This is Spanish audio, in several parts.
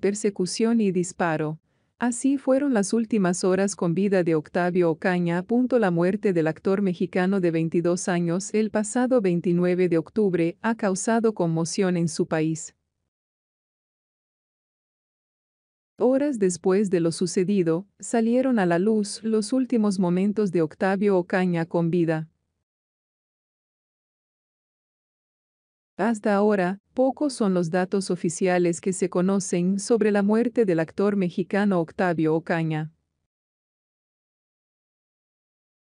persecución y disparo. Así fueron las últimas horas con vida de Octavio Ocaña. La muerte del actor mexicano de 22 años el pasado 29 de octubre ha causado conmoción en su país. Horas después de lo sucedido, salieron a la luz los últimos momentos de Octavio Ocaña con vida. Hasta ahora, Pocos son los datos oficiales que se conocen sobre la muerte del actor mexicano Octavio Ocaña.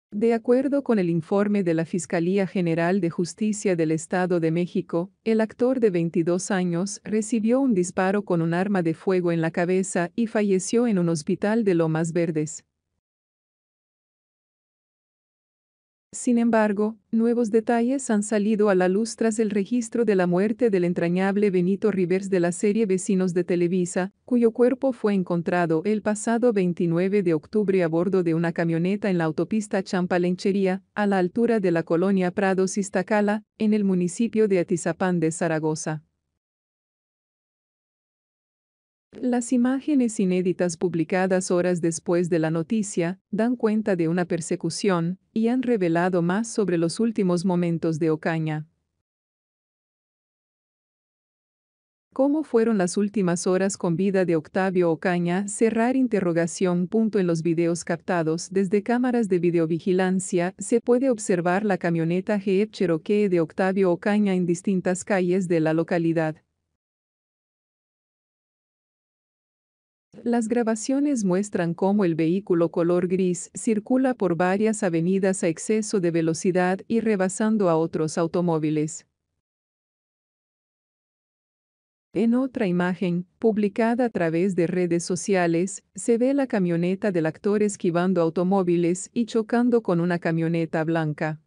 De acuerdo con el informe de la Fiscalía General de Justicia del Estado de México, el actor de 22 años recibió un disparo con un arma de fuego en la cabeza y falleció en un hospital de Lomas Verdes. Sin embargo, nuevos detalles han salido a la luz tras el registro de la muerte del entrañable Benito Rivers de la serie Vecinos de Televisa, cuyo cuerpo fue encontrado el pasado 29 de octubre a bordo de una camioneta en la autopista Champalenchería, a la altura de la colonia Prados Iztacala, en el municipio de Atizapán de Zaragoza. Las imágenes inéditas publicadas horas después de la noticia dan cuenta de una persecución y han revelado más sobre los últimos momentos de Ocaña. ¿Cómo fueron las últimas horas con vida de Octavio Ocaña? Cerrar interrogación. Punto en los videos captados desde cámaras de videovigilancia se puede observar la camioneta Jeep Cherokee de Octavio Ocaña en distintas calles de la localidad. Las grabaciones muestran cómo el vehículo color gris circula por varias avenidas a exceso de velocidad y rebasando a otros automóviles. En otra imagen, publicada a través de redes sociales, se ve la camioneta del actor esquivando automóviles y chocando con una camioneta blanca.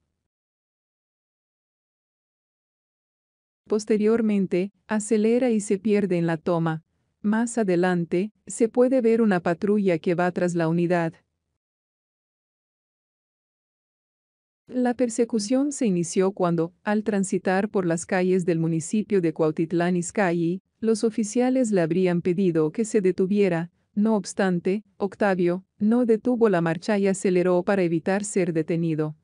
Posteriormente, acelera y se pierde en la toma. Más adelante, se puede ver una patrulla que va tras la unidad. La persecución se inició cuando, al transitar por las calles del municipio de Cuautitlán Izcalli, los oficiales le habrían pedido que se detuviera, no obstante, Octavio, no detuvo la marcha y aceleró para evitar ser detenido.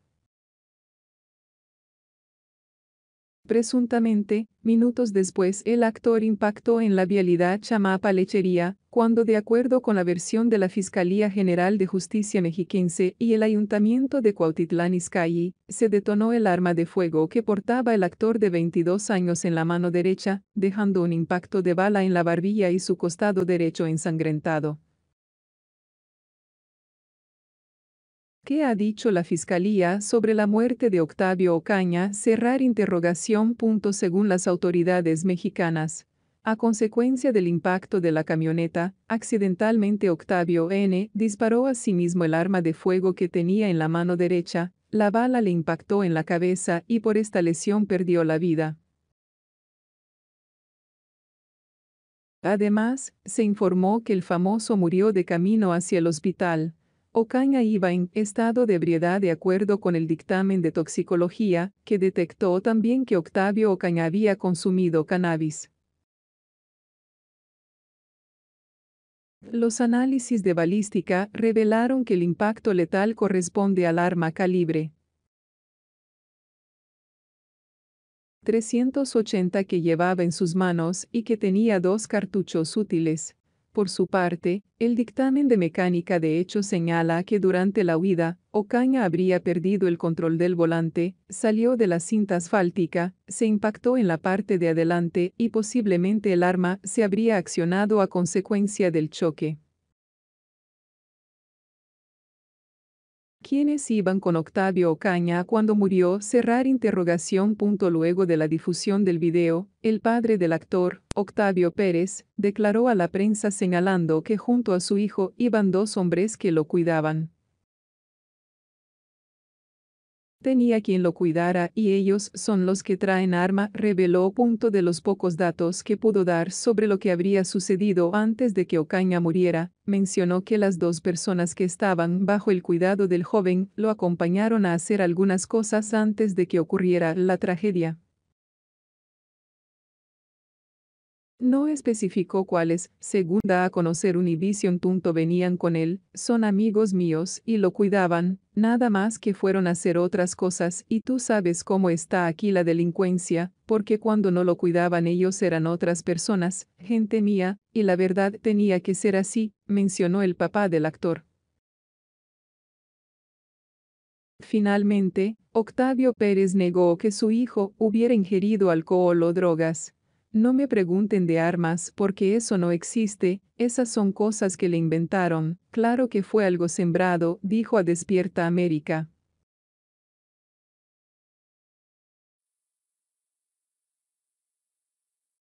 Presuntamente, minutos después el actor impactó en la vialidad Chamapa-Lechería, cuando de acuerdo con la versión de la Fiscalía General de Justicia mexiquense y el Ayuntamiento de Cuautitlán Izcalli, se detonó el arma de fuego que portaba el actor de 22 años en la mano derecha, dejando un impacto de bala en la barbilla y su costado derecho ensangrentado. ¿Qué ha dicho la Fiscalía sobre la muerte de Octavio Ocaña? Cerrar interrogación. según las autoridades mexicanas. A consecuencia del impacto de la camioneta, accidentalmente Octavio N. disparó a sí mismo el arma de fuego que tenía en la mano derecha, la bala le impactó en la cabeza y por esta lesión perdió la vida. Además, se informó que el famoso murió de camino hacia el hospital. Ocaña iba en estado de ebriedad de acuerdo con el dictamen de toxicología, que detectó también que Octavio Ocaña había consumido cannabis. Los análisis de balística revelaron que el impacto letal corresponde al arma calibre 380 que llevaba en sus manos y que tenía dos cartuchos útiles. Por su parte, el dictamen de mecánica de hecho señala que durante la huida, Ocaña habría perdido el control del volante, salió de la cinta asfáltica, se impactó en la parte de adelante y posiblemente el arma se habría accionado a consecuencia del choque. quienes iban con Octavio Ocaña cuando murió, cerrar interrogación. Punto luego de la difusión del video, el padre del actor, Octavio Pérez, declaró a la prensa señalando que junto a su hijo iban dos hombres que lo cuidaban. Tenía quien lo cuidara y ellos son los que traen arma, reveló punto de los pocos datos que pudo dar sobre lo que habría sucedido antes de que Ocaña muriera, mencionó que las dos personas que estaban bajo el cuidado del joven lo acompañaron a hacer algunas cosas antes de que ocurriera la tragedia. No especificó cuáles, según da a conocer Univision. Venían con él, son amigos míos y lo cuidaban, nada más que fueron a hacer otras cosas y tú sabes cómo está aquí la delincuencia, porque cuando no lo cuidaban ellos eran otras personas, gente mía, y la verdad tenía que ser así, mencionó el papá del actor. Finalmente, Octavio Pérez negó que su hijo hubiera ingerido alcohol o drogas, no me pregunten de armas porque eso no existe, esas son cosas que le inventaron, claro que fue algo sembrado, dijo a Despierta América.